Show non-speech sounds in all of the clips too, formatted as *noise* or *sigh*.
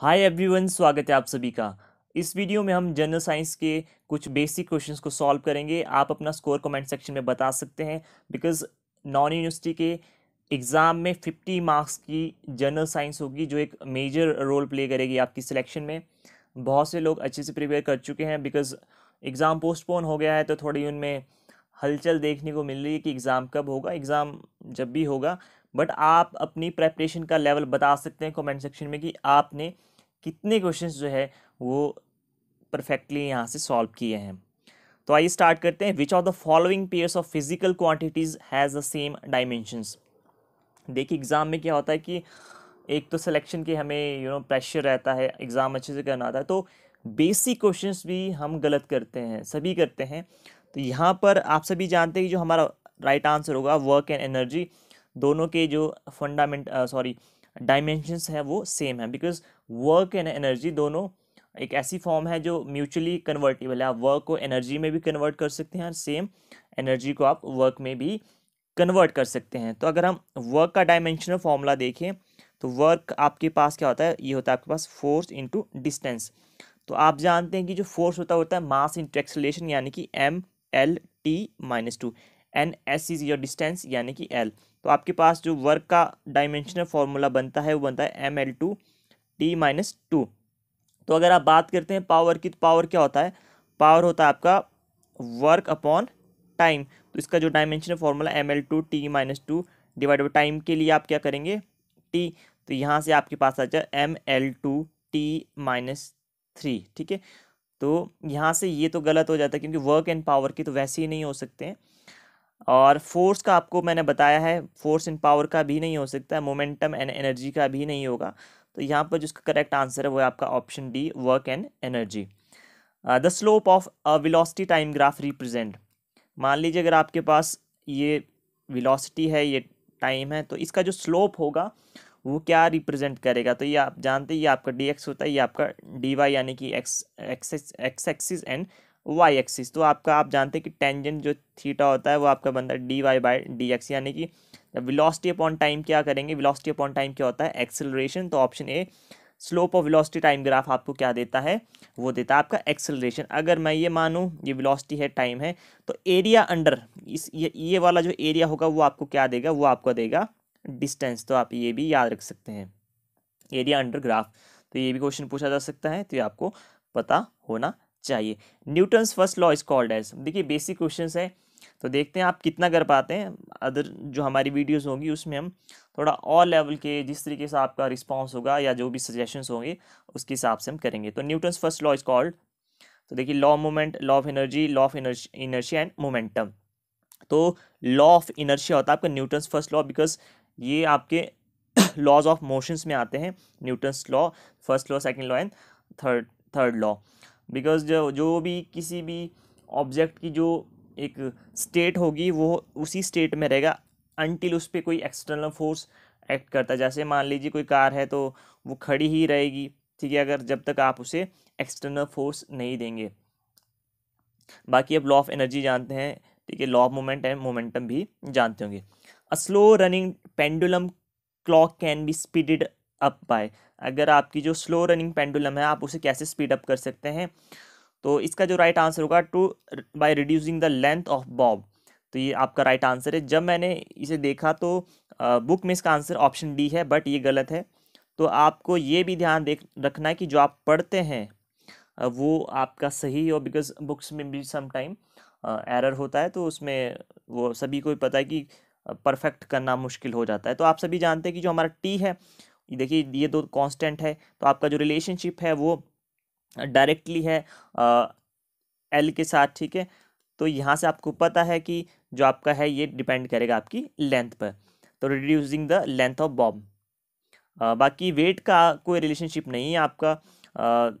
hi everyone स्वागत है आप सभी का इस वीडियो में हम जनरल साइंस के कुछ बेसिक क्वेश्चंस को सॉल्व करेंगे आप अपना स्कोर कमेंट सेक्शन में बता सकते हैं बिकॉज नॉन यूनिवर्सिटी के एग्ज़ाम में 50 मार्क्स की जनरल साइंस होगी जो एक मेजर रोल प्ले करेगी आपकी सिलेक्शन में बहुत से लोग अच्छे से प्रिपेयर कर चुके हैं बिकॉज एग्ज़ाम पोस्टपोन हो गया है तो थोड़ी उनमें हलचल देखने को मिल रही है कि एग्ज़ाम कब होगा एग्ज़ाम जब भी होगा बट आप अपनी प्रेपरेशन का लेवल बता सकते हैं कमेंट सेक्शन में कि आपने कितने क्वेश्चंस जो है वो परफेक्टली यहाँ से सॉल्व किए हैं तो आइए स्टार्ट करते हैं which of the following pairs of physical quantities has the same dimensions देखिए एग्ज़ाम में क्या होता है कि एक तो सिलेक्शन के हमें यू नो प्रेशर रहता है एग्ज़ाम अच्छे से करना आता है तो बेसिक क्वेश्चंस भी हम गलत करते हैं सभी करते हैं तो यहाँ पर आप सभी जानते हैं कि जो हमारा राइट right आंसर होगा वर्क एंड एनर्जी दोनों के जो फंडामेंट सॉरी डायमेंशंस हैं वो सेम है बिकॉज वर्क एंड एनर्जी दोनों एक ऐसी फॉर्म है जो म्यूचुअली कन्वर्टेबल है आप वर्क को एनर्जी में भी कन्वर्ट कर सकते हैं और सेम एनर्जी को आप वर्क में भी कन्वर्ट कर सकते हैं तो अगर हम वर्क का डायमेंशनल फॉर्मूला देखें तो वर्क आपके पास क्या होता है ये होता है आपके पास फोर्स इंटू डिस्टेंस तो आप जानते हैं कि जो फोर्स होता होता है मास इंटू एक्सलेशन यानी कि M L T minus two N S is your distance यानी कि एल तो आपके पास जो वर्क का डायमेंशनल फॉर्मूला बनता है वो बनता है M L two T minus two तो अगर आप बात करते हैं पावर की तो पावर क्या होता है पावर होता है आपका वर्क अपॉन टाइम तो इसका जो dimensional formula M L two T minus two divide by time के लिए आप क्या करेंगे टी तो यहाँ से आपके पास आ जाए M L two T minus three ठीक है तो यहाँ से ये तो गलत हो जाता है क्योंकि वर्क एंड पावर की तो वैसे ही नहीं हो सकते हैं और फोर्स का आपको मैंने बताया है फोर्स इन पावर का भी नहीं हो सकता है मोमेंटम एंड एनर्जी का भी नहीं होगा तो यहाँ पर जिसका करेक्ट आंसर है वो है आपका option D work and energy the slope of a velocity time graph represent मान लीजिए अगर आपके पास ये विलोसिटी है ये टाइम है तो इसका जो स्लोप होगा वो क्या रिप्रेजेंट करेगा तो ये आप जानते हैं ये आपका डी एक्स होता है ये आपका डी वाई यानी कि X X X axis and Y axis तो आपका आप जानते हैं कि टेंजेंट जो थीटा होता है वो आपका बनता है D Y by D X यानी कि विलॉसिटी अपॉन टाइम क्या करेंगे विलॉसिटी अपॉन टाइम क्या होता है एक्सेलरेशन तो option A slope of velocity time graph आपको क्या देता है वो देता है आपका एक्सेलरेशन अगर मैं ये मानूँ ये विलॉसिटी है टाइम है तो एरिया अंडर इस ये ये वाला जो एरिया होगा वो आपको क्या देगा वो आपको देगा डिस्टेंस तो आप ये भी याद रख सकते हैं एरिया अंडर ग्राफ तो ये भी क्वेश्चन पूछा जा सकता है तो ये आपको पता होना चाहिए Newton's first law is called as देखिए बेसिक क्वेश्चन है तो देखते हैं आप कितना कर पाते हैं अदर जो हमारी वीडियोस होंगी उसमें हम थोड़ा और लेवल के जिस तरीके से आपका रिस्पांस होगा या जो भी सजेशंस होंगे उसके हिसाब से हम करेंगे तो Newton's first law is called तो देखिए law moment law of energy law of inertia and momentum तो लॉ ऑफ इनर्शिया होता है आपका न्यूटन्स फर्स्ट लॉ बिकॉज ये आपके *coughs* लॉज ऑफ मोशंस में आते हैं Newton's law first law second law and third third law because जो जो भी किसी भी ऑब्जेक्ट की जो एक स्टेट होगी वो उसी स्टेट में रहेगा अनटिल उस पर कोई एक्सटर्नल फोर्स एक्ट करता है जैसे मान लीजिए कोई कार है तो वो खड़ी ही रहेगी ठीक है अगर जब तक आप उसे एक्सटर्नल फोर्स नहीं देंगे बाकी आप लॉ ऑफ एनर्जी जानते हैं ठीक है law of moment and momentum भी जानते होंगे a slow running pendulum clock can be speeded up by अगर आपकी जो स्लो रनिंग पेंडुलम है आप उसे कैसे स्पीड अप कर सकते हैं तो इसका जो राइट आंसर होगा to by reducing the length of bob तो ये आपका राइट आंसर है जब मैंने इसे देखा तो बुक में इसका आंसर ऑप्शन डी है बट ये गलत है तो आपको ये भी ध्यान देख रखना है कि जो आप पढ़ते हैं वो आपका सही हो बिकॉज बुक्स में भी टाइम एरर होता है तो उसमें वो सभी को पता है कि परफेक्ट करना मुश्किल हो जाता है तो आप सभी जानते हैं कि जो हमारा टी है देखिए ये दो कांस्टेंट है तो आपका जो रिलेशनशिप है वो डायरेक्टली है एल के साथ ठीक है तो यहाँ से आपको पता है कि जो आपका है ये डिपेंड करेगा आपकी लेंथ पर तो reducing the length of bob बाकी वेट का कोई रिलेशनशिप नहीं है आपका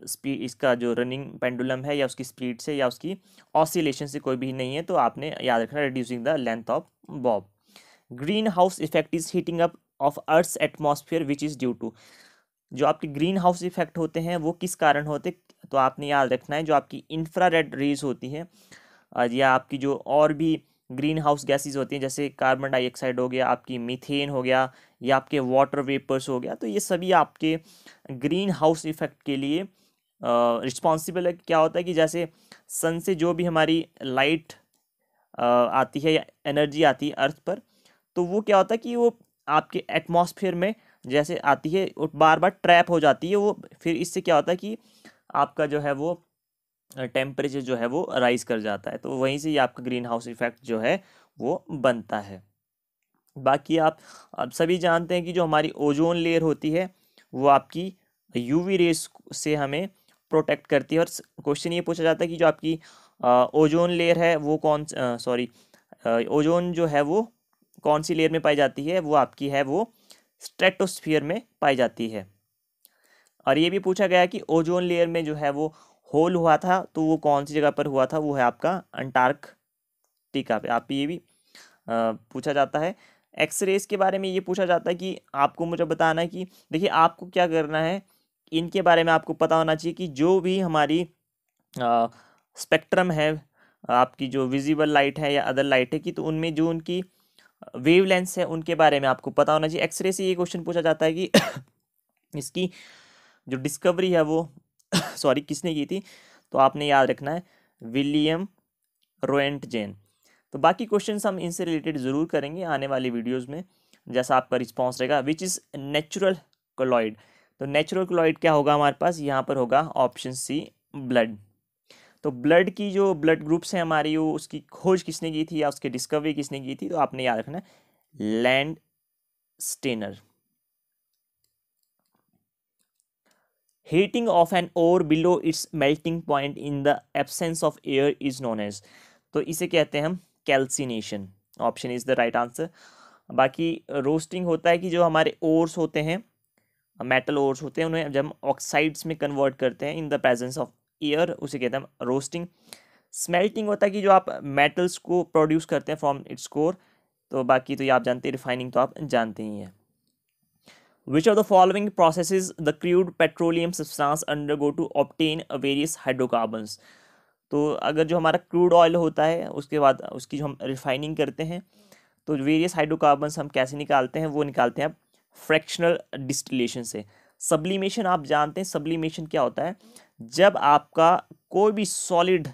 स्पीड uh, इसका जो रनिंग पेंडुलम है या उसकी स्पीड से या उसकी ऑसिलेशन से कोई भी नहीं है तो आपने याद रखना reducing the length of bob green house effect is heating up of earth atmosphere which is due to जो आपके ग्रीन हाउस इफेक्ट होते हैं वो किस कारण होते तो आपने याद रखना है जो आपकी इंफ्रा रेड रेज होती है या आपकी जो और भी ग्रीन हाउस गैसेज होती हैं जैसे कार्बन डाइऑक्साइड हो गया आपकी मीथेन हो गया या आपके वाटर वेपर्स हो गया तो ये सभी आपके ग्रीन हाउस इफेक्ट के लिए रिस्पॉन्सिबल uh, है क्या होता है कि जैसे सन से जो भी हमारी लाइट uh, आती है या एनर्जी आती है अर्थ पर तो वो क्या होता है कि वो आपके एटमॉस्फेयर में जैसे आती है बार बार ट्रैप हो जाती है वो फिर इससे क्या होता है कि आपका जो है वो टेम्परेचर जो है वो राइज कर जाता है तो वहीं से ही आपका ग्रीन हाउस इफेक्ट जो है वो बनता है बाकी आप अब सभी जानते हैं कि जो हमारी ओजोन लेयर होती है वो आपकी यूवी रेस से हमें प्रोटेक्ट करती है और क्वेश्चन ये पूछा जाता है कि जो आपकी ओजोन लेयर है वो कौन सॉरी ओजोन जो है वो कौन सी लेयर में पाई जाती है वो आपकी है वो स्ट्रेटोस्फीयर में पाई जाती है और ये भी पूछा गया कि ओजोन लेयर में जो है वो होल हुआ था तो वो कौन सी जगह पर हुआ था वो है आपका अंटार्क टीका पे आप ये भी पूछा जाता है एक्सरेज के बारे में ये पूछा जाता है कि आपको मुझे बताना है कि देखिए आपको क्या करना है इनके बारे में आपको पता होना चाहिए कि जो भी हमारी स्पेक्ट्रम है आपकी जो विजिबल लाइट है या अदर लाइट है कि तो उनमें जो उनकी वेवलेंस है उनके बारे में आपको पता होना चाहिए एक्सरे से ये क्वेश्चन पूछा जाता है कि *coughs* इसकी जो डिस्कवरी है वो सॉरी *coughs* किसने की थी तो आपने याद रखना है विलियम रोएंट जेन तो बाकी क्वेश्चन हम इनसे रिलेटेड ज़रूर करेंगे आने वाली वीडियोज़ में जैसा आपका रिस्पॉन्स रहेगा विच इज़ नेचुरल क्लॉइड तो नेचुरल क्लॉइड क्या होगा हमारे पास यहाँ पर होगा ऑप्शन सी ब्लड तो ब्लड की जो ब्लड ग्रुप्स हैं हमारी वो उसकी खोज किसने की थी या उसकी डिस्कवरी किसने की थी तो आपने याद रखना लैंड स्टेनर heating of an ore below its melting point in the absence of air is known as तो इसे कहते हैं हम calcination option is the right answer बाकी रोस्टिंग होता है कि जो हमारे ओर्स होते हैं मेटल ओर्स होते हैं उन्हें जब हम ऑक्साइड्स में कन्वर्ट करते हैं in the presence of air उसे कहते हैं रोस्टिंग स्मेल्टिंग होता है कि जो आप मेटल्स को प्रोड्यूस करते हैं फ्रॉम इट्स कोर तो बाकी तो ये आप जानते हैं रिफाइनिंग तो आप जानते ही हैं are the following process the crude petroleum substance undergo to obtain various hydrocarbon तो अगर जो हमारा क्रूड ऑयल होता है उसके बाद उसकी जो हम रिफाइनिंग करते हैं तो वेरियस हाइड्रोकार्बन हम कैसे निकालते हैं वो निकालते हैं आप फ्रैक्शनल डिस्टिलेशन से सब्लिमेशन आप जानते हैं सब्लिमेशन क्या होता है जब आपका कोई भी सॉलिड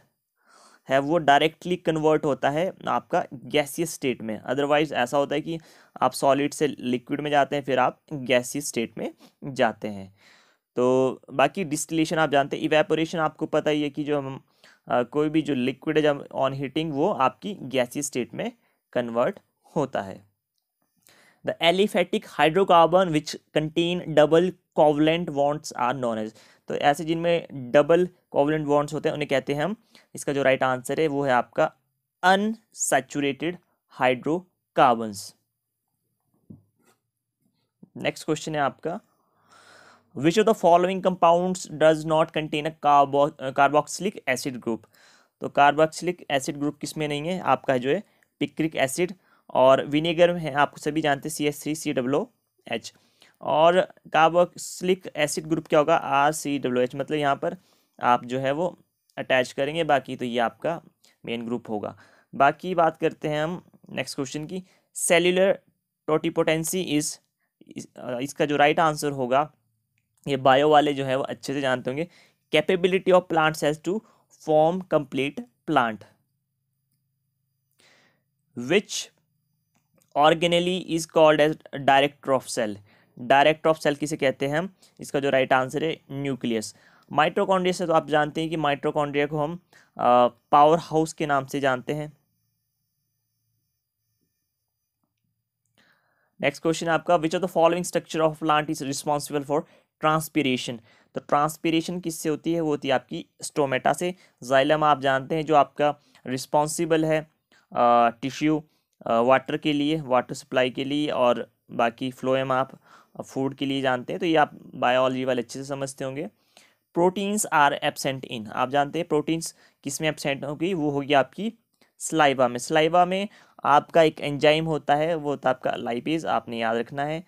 है वो डायरेक्टली कन्वर्ट होता है आपका गैसियस स्टेट में अदरवाइज ऐसा होता है कि आप सॉलिड से लिक्विड में जाते हैं फिर आप गैसियस स्टेट में जाते हैं तो बाकी डिस्टिलेशन आप जानते हैं इवेपोरेशन आपको पता ही है कि जो हम कोई भी जो लिक्विड है जब ऑन हीटिंग वो आपकी गैसी स्टेट में कन्वर्ट होता है the aliphatic hydrocarbon which contain double covalent bonds are known as तो ऐसे जिनमें डबल कोवलेंट बॉन्ड्स होते हैं उन्हें कहते हैं हम इसका जो राइट आंसर है वो है आपका अनसेचुरेटेड हाइड्रोकार्बन्स नेक्स्ट क्वेश्चन है आपका which of the following compounds does not contain a carboxylic acid group तो कार्बोक्सिलिक एसिड ग्रुप किसमें नहीं है आपका जो है पिक्रिक एसिड और विनेगर में है आपको सभी जानते हैं C S three C W H और कार्बोक्सिलिक एसिड ग्रुप क्या होगा आर सी डब्ल्यू एच मतलब यहाँ पर आप जो है वो अटैच करेंगे बाकी तो ये आपका मेन ग्रुप होगा बाकी बात करते हैं हम नेक्स्ट क्वेश्चन की सेल्युलर टोटीपोटेंसी इज़ इस, इसका जो राइट आंसर होगा ये बायो वाले जो है वो अच्छे से जानते होंगे capability of plant cells to form complete plant which organelle is called as director of cell director of cell किसे कहते हैं इसका जो राइट आंसर है न्यूक्लियस माइट्रोकॉन्ड्रिया से तो आप जानते हैं कि माइट्रोकॉन्ड्रिया को हम पावर हाउस के नाम से जानते हैं नेक्स्ट क्वेश्चन आपका which of the following structure of plant is responsible for transpiration तो ट्रांसपीरेशन किससे होती है वो होती है आपकी स्टोमेटा से जाइलम आप जानते हैं जो आपका रिस्पॉन्सिबल है टिश्यू वाटर के लिए वाटर सप्लाई के लिए और बाकी फ्लोएम आप फूड के लिए जानते हैं तो ये आप बायोलॉजी वाले अच्छे से समझते होंगे प्रोटीन्स आर एबसेंट इन आप जानते हैं प्रोटीन्स किस में एबसेंट होगी वो होगी आपकी स्लाइवा में स्लाइवा में आपका एक एंजाइम होता है वो होता है आपका लाइपेज आपने याद रखना है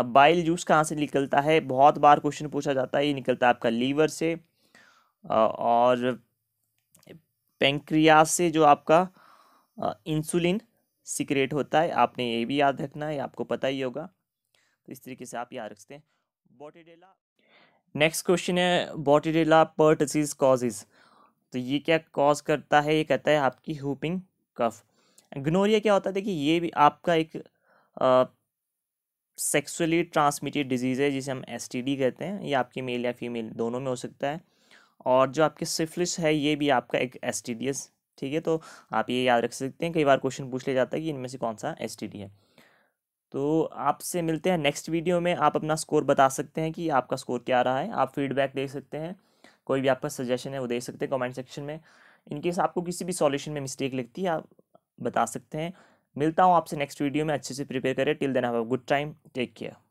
अब बाइल जूस कहाँ से निकलता है बहुत बार क्वेश्चन पूछा जाता है ये निकलता है आपका लीवर से और पेंक्रियास से जो आपका इंसुलिन सीक्रेट होता है आपने ये भी याद रखना है आपको पता ही होगा तो इस तरीके से आप याद रख सकते हैं बॉटीडेला नेक्स्ट क्वेश्चन है बॉटीडेला पर्टसिस कॉजेज तो ये क्या कॉज करता है ये कहता है आपकी हुपिंग कफ गनोरिया क्या होता है देखिए ये भी आपका एक सेक्सुअली ट्रांसमिटेड डिजीज़ है जिसे हम एस कहते हैं ये आपकी मेल या फीमेल दोनों में हो सकता है और जो आपकी सिफिलिस है ये भी आपका एक एस ठीक है तो आप ये याद रख सकते हैं कई बार क्वेश्चन पूछ लिया जाता है कि इनमें से कौन सा एस है तो आपसे मिलते हैं नेक्स्ट वीडियो में आप अपना स्कोर बता सकते हैं कि आपका स्कोर क्या रहा है आप फीडबैक दे सकते हैं कोई भी आपका सजेशन है वो दे सकते हैं कमेंट सेक्शन में इनकेस आपको किसी भी सॉल्यूशन में मिस्टेक लगती है आप बता सकते हैं मिलता हूँ आपसे नेक्स्ट वीडियो में अच्छे से प्रिपेयर करें till then have a good time take care